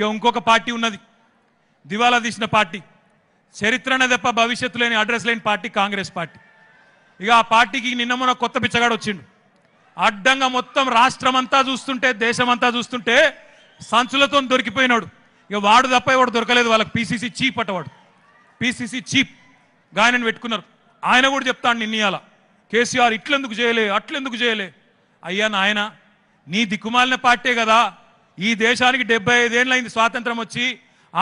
ఇక ఇంకొక పార్టీ ఉన్నది దివాలా తీసిన పార్టీ చరిత్రనే తప్ప భవిష్యత్తు లేని అడ్రస్ లేని పార్టీ కాంగ్రెస్ పార్టీ ఇక ఆ పార్టీకి నిన్న మొన్న కొత్త పిచ్చగాడు వచ్చిండు అడ్డంగా మొత్తం రాష్ట్రం అంతా చూస్తుంటే దేశమంతా చూస్తుంటే సంచులతో దొరికిపోయినాడు ఇక వాడు తప్ప ఎవడు దొరకలేదు వాళ్ళకి పీసీసీ చీప్ అటవాడు పీసీసీ చీప్ గాయనని పెట్టుకున్నారు ఆయన కూడా చెప్తాడు నిన్నయాల కేసీఆర్ ఇట్లెందుకు చేయలే అట్లెందుకు చేయలే అయ్యా నాయన నీ దిక్కుమాలిన పార్టీ కదా ఈ దేశానికి డెబ్బై ఐదేళ్ళు అయింది స్వాతంత్రం వచ్చి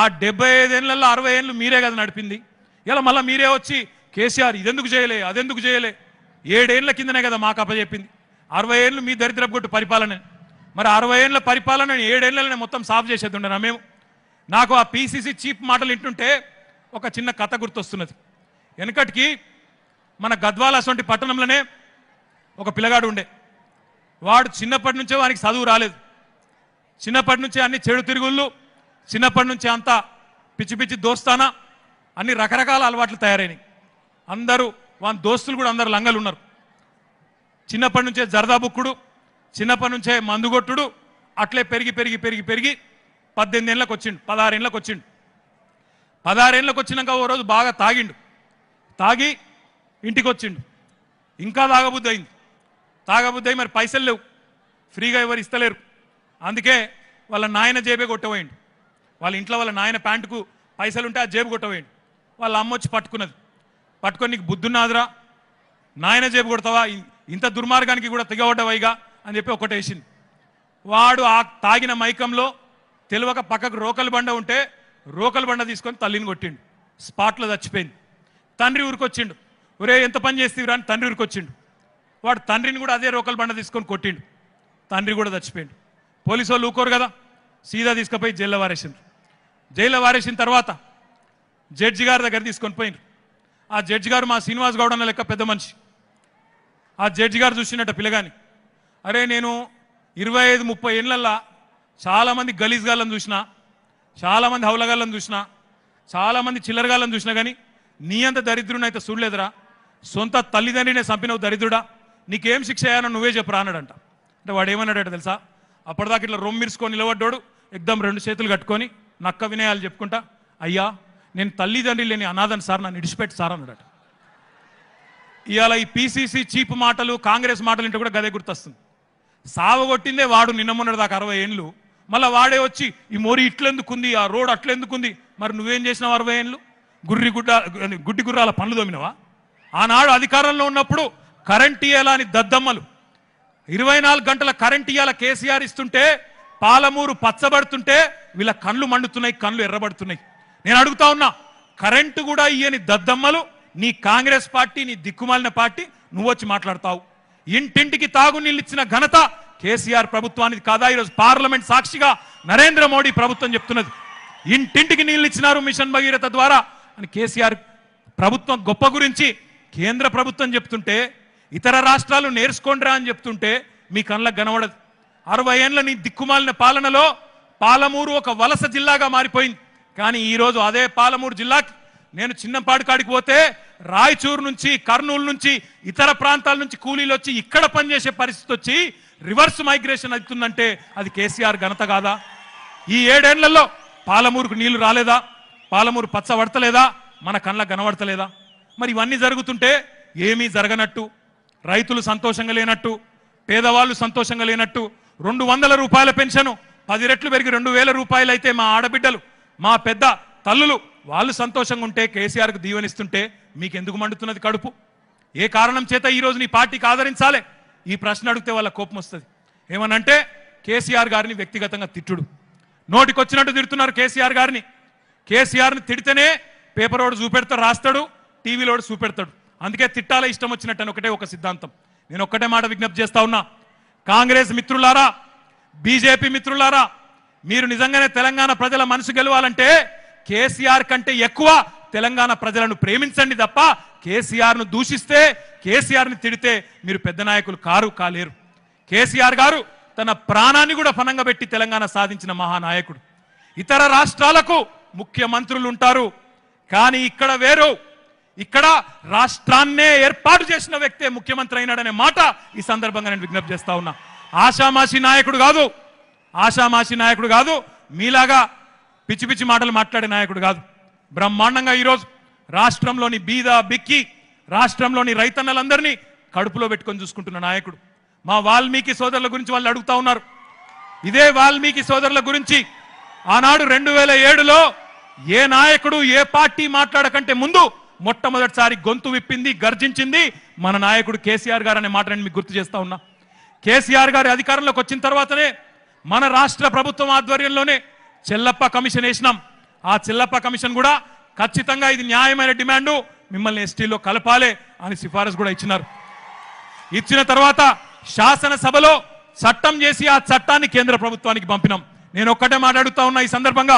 ఆ డెబ్బై ఐదేళ్లలో అరవై ఏళ్ళు మీరే కదా నడిపింది ఇలా మళ్ళీ మీరే వచ్చి కేసీఆర్ ఇదెందుకు చేయలే అదెందుకు చేయలే ఏడేళ్ల కిందనే కదా మాకు అప్పచెప్పింది అరవై ఏళ్ళు మీ దరిద్ర కొట్టు పరిపాలన మరి అరవై ఏళ్ళ పరిపాలన ఏడేళ్లనే మొత్తం సాఫ్ చేసేది మేము నాకు ఆ పీసీసీ చీప్ మాటలు వింటుంటే ఒక చిన్న కథ గుర్తొస్తున్నది వెనకటికి మన గద్వాల అసొంటి పట్టణంలోనే ఒక పిల్లగాడు ఉండే వాడు చిన్నప్పటి నుంచే వానికి చదువు రాలేదు చిన్నప్పటి నుంచి అన్ని చెడు తిరుగుళ్ళు చిన్నప్పటి నుంచి అంతా పిచ్చి పిచ్చి దోస్తానా అన్ని రకరకాల అలవాట్లు తయారైనవి అందరూ వాళ్ళ దోస్తులు కూడా అందరు లంగలు ఉన్నారు చిన్నప్పటి నుంచే జరదాబుక్కుడు చిన్నప్పటి నుంచే మందుగొట్టుడు అట్లే పెరిగి పెరిగి పెరిగి పెరిగి పద్దెనిమిది ఏళ్ళకి వచ్చిండు పదహారేళ్ళకి వచ్చిండు పదహారేళ్ళకి వచ్చినాక ఓ రోజు బాగా తాగిండు తాగి ఇంటికి వచ్చిండు ఇంకా తాగబుద్ధి అయింది తాగబుద్ధి అయి మరి పైసలు లేవు ఫ్రీగా ఎవరు ఇస్తలేరు అందుకే వాళ్ళ నాయన జేబే కొట్టవేయండి వాళ్ళ ఇంట్లో వాళ్ళ నాయన ప్యాంటుకు పైసలు ఉంటే ఆ జేబు కొట్టవేయండి వాళ్ళ అమ్మ వచ్చి పట్టుకున్నది పట్టుకొని నీకు బుద్ధున్నాదిరా నాయన జేబు కొడతావా ఇంత దుర్మార్గానికి కూడా తెగబడ్డవైగా అని చెప్పి ఒకటేసింది వాడు ఆ తాగిన మైకంలో తెలియక పక్కకు రోకలు బండ ఉంటే రోకల్ బండ తీసుకొని తల్లిని కొట్టిండు స్పాట్లో చచ్చిపోయింది తండ్రి ఊరికొచ్చిండు ఒరే ఎంత పని చేస్తేవిరా అని తండ్రి ఊరికొచ్చిండు వాడు తండ్రిని కూడా అదే రోకల్ బండ తీసుకొని కొట్టిండు తండ్రి కూడా చచ్చిపోయిండు పోలీసు వాళ్ళు ఊకోరు కదా సీదా తీసుకుపోయి జైల్లో వారేసిండ్రు జైల్లో వారేసిన తర్వాత జడ్జి గారి దగ్గర తీసుకొని పోయినారు ఆ జడ్జి గారు మా శ్రీనివాస్ గౌడ్ అన్న లెక్క పెద్ద మనిషి ఆ జడ్జి గారు చూసినట్ట పిల్లగాని అరే నేను ఇరవై ఐదు ముప్పై ఏళ్ళల్లో చాలామంది గలీజ్ గాళ్ళని చూసిన చాలామంది హౌలగాళ్ళని చూసిన చాలామంది చిల్లరగాళ్ళని చూసినా కానీ నీ అంత దరిద్రునైతే చూడలేదురా సొంత తల్లిదండ్రినే చంపినవు దరిద్రుడా నీకేం శిక్ష అయ్యానో నువ్వే చెప్పు అన్నాడంట అంటే వాడు ఏమన్నాడట తెలుసా అప్పటిదాకా ఇట్లా రొమ్మిరుసుకొని నిలబడ్డాడు ఎగ్దం రెండు చేతులు కట్టుకొని నక్క వినయాలు చెప్పుకుంటా అయ్యా నేను తల్లిదండ్రి లేని అనాథను సార్ నన్ను ఇడిచిపెట్టి సార్ అన్నాడు ఇవాళ ఈ పీసీసీ చీప్ మాటలు కాంగ్రెస్ మాటలు ఇంటూ కూడా గదే గుర్తొస్తుంది సావగొట్టిందే వాడు నిన్నమున్నాడు దాకా అరవై ఏండ్లు మళ్ళీ వాడే వచ్చి ఈ మోరి ఇట్లెందుకుంది ఆ రోడ్ అట్లెందుకుంది మరి నువ్వేం చేసినావు అరవై ఏండ్లు గుర్రి గుడ్డ గుడ్డి గుర్రాల పనులు దొమినవా ఆనాడు అధికారంలో ఉన్నప్పుడు కరెంట్ ఇయ్యాలని దద్దమ్మలు ఇరవై నాలుగు గంటల కరెంట్ ఇవాళ కేసీఆర్ ఇస్తుంటే పాలమూరు పచ్చబడుతుంటే వీళ్ళ కళ్ళు మండుతున్నాయి కళ్ళు ఎర్రబడుతున్నాయి నేను అడుగుతా ఉన్నా కరెంటు కూడా ఇయ్యని దద్దమ్మలు నీ కాంగ్రెస్ పార్టీ నీ దిక్కుమాలిన పార్టీ నువ్వు వచ్చి మాట్లాడతావు ఇంటింటికి తాగునీళ్ళు ఇచ్చిన ఘనత కేసీఆర్ ప్రభుత్వానికి కాదా ఈరోజు పార్లమెంట్ సాక్షిగా నరేంద్ర మోడీ ప్రభుత్వం చెప్తున్నది ఇంటింటికి నీళ్ళు ఇచ్చినారు మిషన్ భగీరథ ద్వారా అని కేసీఆర్ ప్రభుత్వం గొప్ప గురించి కేంద్ర ప్రభుత్వం చెప్తుంటే ఇతర రాష్ట్రాలు నేర్చుకోండిరా అని చెప్తుంటే మీ కళ్ళకు కనబడదు అరవై ఏళ్ళ నీ దిక్కుమాలిన పాలనలో పాలమూరు ఒక వలస జిల్లాగా మారిపోయింది కానీ ఈరోజు అదే పాలమూరు జిల్లాకి నేను చిన్నపాటి కాడికి పోతే రాయచూరు నుంచి కర్నూలు నుంచి ఇతర ప్రాంతాల నుంచి కూలీలు వచ్చి ఇక్కడ పనిచేసే పరిస్థితి వచ్చి రివర్స్ మైగ్రేషన్ అవుతుందంటే అది కేసీఆర్ ఘనత కాదా ఈ ఏడేళ్లలో పాలమూరుకు నీళ్లు రాలేదా పాలమూరు పచ్చ పడతలేదా మన కళ్ళకు కనబడతలేదా మరి ఇవన్నీ జరుగుతుంటే ఏమీ జరగనట్టు రైతులు సంతోషంగా లేనట్టు పేదవాళ్ళు సంతోషంగా లేనట్టు రెండు వందల రూపాయల పెన్షను పది రెట్లు పెరిగి రెండు వేల రూపాయలు అయితే మా ఆడబిడ్డలు మా పెద్ద తల్లులు వాళ్ళు సంతోషంగా ఉంటే కేసీఆర్కు దీవెనిస్తుంటే మీకెందుకు మండుతున్నది కడుపు ఏ కారణం చేత ఈరోజు నీ పార్టీకి ఆదరించాలే ఈ ప్రశ్న అడిగితే వాళ్ళ కోపం వస్తుంది ఏమనంటే కేసీఆర్ గారిని వ్యక్తిగతంగా తిట్టుడు నోటికొచ్చినట్టు తిడుతున్నారు కేసీఆర్ గారిని కేసీఆర్ని తిడితేనే పేపర్ వాడు చూపెడతాడు రాస్తాడు టీవీలోడు చూపెడతాడు అందుకే తిట్టాల ఇష్టం వచ్చినట్టు ఒకటే ఒక సిద్ధాంతం నేను ఒక్కటే మాట విజ్ఞప్తి చేస్తా ఉన్నా కాంగ్రెస్ మిత్రులారా బీజేపీ మిత్రులారా మీరు నిజంగానే తెలంగాణ ప్రజల మనసు గెలవాలంటే కేసీఆర్ కంటే ఎక్కువ తెలంగాణ ప్రజలను ప్రేమించండి తప్ప కేసీఆర్ను దూషిస్తే కేసీఆర్ని తిడితే మీరు పెద్ద నాయకులు కారు కాలేరు కేసీఆర్ గారు తన ప్రాణాన్ని కూడా ఫనంగా పెట్టి తెలంగాణ సాధించిన మహానాయకుడు ఇతర రాష్ట్రాలకు ముఖ్యమంత్రులు ఉంటారు కానీ ఇక్కడ వేరు ఇక్కడ రాష్ట్రాన్నే ఏర్పాటు చేసిన వ్యక్తే ముఖ్యమంత్రి అయినాడనే మాట ఈ సందర్భంగా నేను విజ్ఞప్తి చేస్తా ఉన్నా ఆశామాసి నాయకుడు కాదు ఆశామాసి నాయకుడు కాదు మీలాగా పిచ్చి పిచ్చి మాటలు మాట్లాడే నాయకుడు కాదు బ్రహ్మాండంగా ఈరోజు రాష్ట్రంలోని బీద బిక్కి రాష్ట్రంలోని రైతన్నలందరినీ కడుపులో పెట్టుకొని చూసుకుంటున్న నాయకుడు మా వాల్మీకి సోదరుల గురించి వాళ్ళు అడుగుతా ఉన్నారు ఇదే వాల్మీకి సోదరుల గురించి ఆనాడు రెండు వేల ఏడులో ఏ నాయకుడు ఏ పార్టీ మాట్లాడకంటే ముందు మొట్టమొదటిసారి గొంతు విప్పింది గర్జించింది మన నాయకుడు కేసీఆర్ గారు అనే మాట నేను మీకు గుర్తు చేస్తా ఉన్నా కేసీఆర్ గారి అధికారంలోకి వచ్చిన తర్వాతనే మన రాష్ట్ర ప్రభుత్వం ఆధ్వర్యంలోనే చెల్లప్ప కమిషన్ వేసినాం ఆ చెల్లప్ప కమిషన్ కూడా ఖచ్చితంగా ఇది న్యాయమైన డిమాండు మిమ్మల్ని ఎస్టీలో కలపాలే అని సిఫారసు కూడా ఇచ్చినారు ఇచ్చిన తర్వాత శాసనసభలో చట్టం చేసి ఆ చట్టాన్ని కేంద్ర ప్రభుత్వానికి పంపినాం నేను ఒక్కటే మాట్లాడుతా ఉన్నా ఈ సందర్భంగా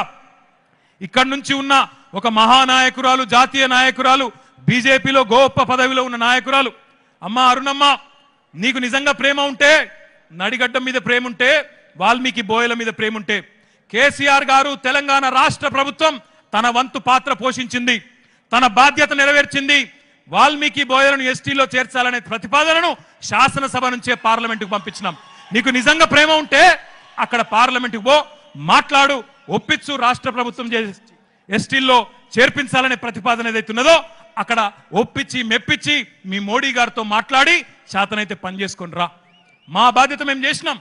ఇక్కడ నుంచి ఉన్న ఒక మహానాయకురాలు జాతీయ నాయకురాలు బీజేపీలో గోప్ప పదవిలో ఉన్న నాయకురాలు అమ్మ అరుణమ్మ నీకు నిజంగా ప్రేమ ఉంటే నడిగడ్డం మీద ప్రేమ ఉంటే వాల్మీకి బోయల మీద ప్రేమ ఉంటే కేసీఆర్ గారు తెలంగాణ రాష్ట్ర ప్రభుత్వం తన వంతు పాత్ర పోషించింది తన బాధ్యత నెరవేర్చింది వాల్మీకి బోయలను ఎస్టీలో చేర్చాలనే ప్రతిపాదనను శాసనసభ నుంచే పార్లమెంటుకు పంపించినాం నీకు నిజంగా ప్రేమ ఉంటే అక్కడ పార్లమెంటుకు పో మాట్లాడు ఒప్పించు రాష్ట్ర ప్రభుత్వం ఎస్టీల్లో చేర్పించాలనే ప్రతిపాదన ఏదైతే ఉన్నదో అక్కడ ఒప్పించి మెప్పించి మీ మోడీ గారితో మాట్లాడి శాతనైతే పని చేసుకొని రా మా బాధ్యత మేము చేసినాం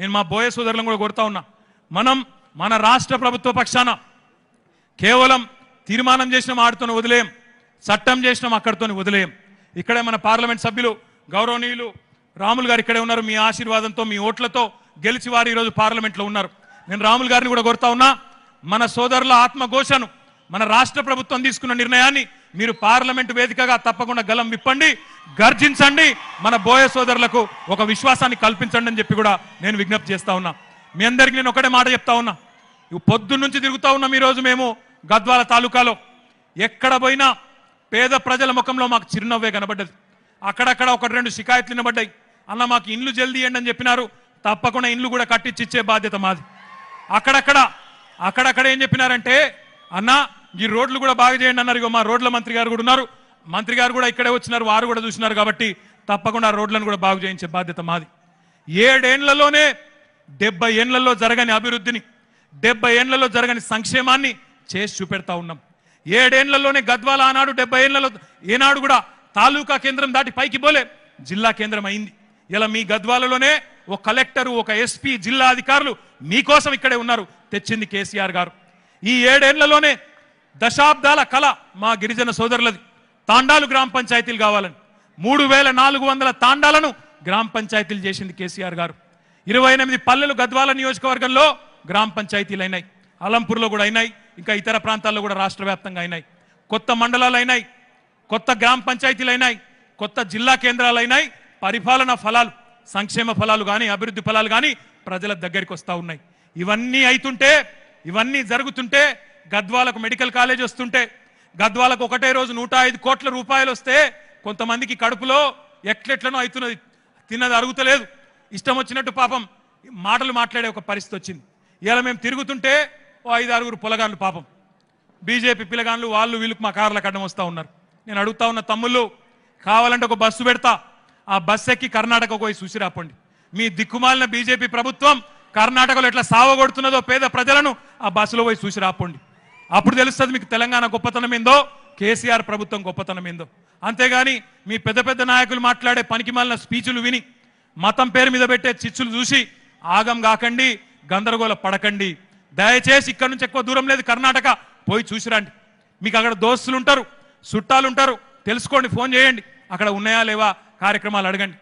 నేను మా బోయ సోదరులను కూడా కొడతా ఉన్నా మనం మన రాష్ట్ర ప్రభుత్వ పక్షాన కేవలం తీర్మానం చేసినాం ఆడితోనే వదిలేం చట్టం చేసినాం అక్కడితోనే వదిలేం ఇక్కడే మన పార్లమెంట్ సభ్యులు గౌరవనీయులు రాములు గారు ఇక్కడే ఉన్నారు మీ ఆశీర్వాదంతో మీ ఓట్లతో గెలిచి వారు ఈరోజు పార్లమెంట్లో ఉన్నారు నేను రాములు గారిని కూడా కోరుతా ఉన్నా మన సోదరుల ఆత్మఘోషను మన రాష్ట్ర ప్రభుత్వం తీసుకున్న నిర్ణయాన్ని మీరు పార్లమెంటు వేదికగా తప్పకుండా గలం విప్పండి గర్జించండి మన బోయ సోదరులకు ఒక విశ్వాసాన్ని కల్పించండి అని చెప్పి కూడా నేను విజ్ఞప్తి చేస్తా ఉన్నా మీ అందరికి నేను ఒకటే మాట చెప్తా ఉన్నా పొద్దున్న నుంచి తిరుగుతా ఉన్నాం ఈరోజు మేము గద్వాల తాలూకాలో ఎక్కడ పోయినా పేద ప్రజల ముఖంలో మాకు చిరునవ్వే కనబడ్డది అక్కడక్కడ ఒకటి రెండు షికాయత్లు వినబడ్డాయి అన్న మాకు ఇండ్లు జల్దీ ఇవ్వండి అని చెప్పినారు తప్పకుండా ఇండ్లు కూడా కట్టించిచ్చే బాధ్యత మాది అక్కడక్కడ అక్కడక్కడ ఏం చెప్పినారంటే అన్న ఈ రోడ్లు కూడా బాగా చేయండి అన్నారు ఇగో మా రోడ్ల మంత్రి గారు కూడా ఉన్నారు మంత్రి గారు కూడా ఇక్కడే వచ్చినారు వారు కూడా చూసినారు కాబట్టి తప్పకుండా రోడ్లను కూడా బాగు చేయించే బాధ్యత మాది ఏడేండ్లలోనే డెబ్బై ఏండ్లలో జరగని అభివృద్ధిని డెబ్బై ఏండ్లలో జరగని సంక్షేమాన్ని చేసి చూపెడతా ఉన్నాం ఏడేండ్లలోనే గద్వాల ఆనాడు డెబ్బై ఏళ్లలో ఏనాడు కూడా తాలూకా కేంద్రం దాటి పైకి పోలే జిల్లా కేంద్రం అయింది ఇలా మీ గద్వాలలోనే ఓ కలెక్టరు ఒక ఎస్పీ జిల్లా అధికారులు మీకోసం ఇక్కడే ఉన్నారు తెచ్చింది కేసీఆర్ గారు ఈ ఏడేళ్లలోనే దశాబ్దాల కళ మా గిరిజన సోదరులది తాండాలు గ్రామ పంచాయతీలు కావాలని మూడు వేల నాలుగు వందల తాండాలను గ్రామ పంచాయతీలు చేసింది కేసీఆర్ గారు ఇరవై ఎనిమిది పల్లెలు గద్వాల నియోజకవర్గంలో గ్రామ పంచాయతీలు అయినాయి అలంపూర్లో కూడా అయినాయి ఇంకా ఇతర ప్రాంతాల్లో కూడా రాష్ట్ర వ్యాప్తంగా అయినాయి కొత్త మండలాలు అయినాయి కొత్త గ్రామ పంచాయతీలు అయినాయి కొత్త జిల్లా కేంద్రాలు అయినాయి పరిపాలన ఫలాలు సంక్షేమ ఫలాలు కానీ అభివృద్ధి ఫలాలు కానీ ప్రజల దగ్గరికి వస్తూ ఉన్నాయి ఇవన్నీ అవుతుంటే ఇవన్నీ జరుగుతుంటే గద్వాలకు మెడికల్ కాలేజ్ వస్తుంటే గద్వాలకు ఒకటే రోజు నూట ఐదు కోట్ల రూపాయలు వస్తే కొంతమందికి కడుపులో ఎట్లెట్లనో అవుతున్నది తిన్నది అరుగుతలేదు ఇష్టం వచ్చినట్టు పాపం మాటలు మాట్లాడే ఒక పరిస్థితి వచ్చింది ఇలా మేము తిరుగుతుంటే ఓ ఐదు ఆరుగురు పొలగాన్లు పాపం బీజేపీ పిలగాన్లు వాళ్ళు వీళ్ళకి మా కార్ల కడ్డం వస్తూ ఉన్నారు నేను అడుగుతా ఉన్న తమ్ముళ్ళు కావాలంటే ఒక బస్సు పెడతా ఆ బస్ ఎక్కి కర్ణాటకకు పోయి చూసి రాపండి మీ దిక్కుమాలిన బీజేపీ ప్రభుత్వం కర్ణాటకలో ఎట్లా సావగొడుతున్నదో పేద ప్రజలను ఆ బస్సులో పోయి చూసి రాపండి అప్పుడు తెలుస్తుంది మీకు తెలంగాణ గొప్పతనం ఏందో కేసీఆర్ ప్రభుత్వం గొప్పతనం ఏందో అంతేగాని మీ పెద్ద పెద్ద నాయకులు మాట్లాడే పనికిమాలిన స్పీచ్లు విని మతం పేరు మీద పెట్టే చిచ్చులు చూసి ఆగం కాకండి గందరగోళ పడకండి దయచేసి ఇక్కడ నుంచి ఎక్కువ దూరం లేదు కర్ణాటక పోయి చూసిరండి మీకు అక్కడ దోస్తులు ఉంటారు చుట్టాలు ఉంటారు తెలుసుకోండి ఫోన్ చేయండి అక్కడ ఉన్నాయా లేవా కార్యక్రమాలు అడగండి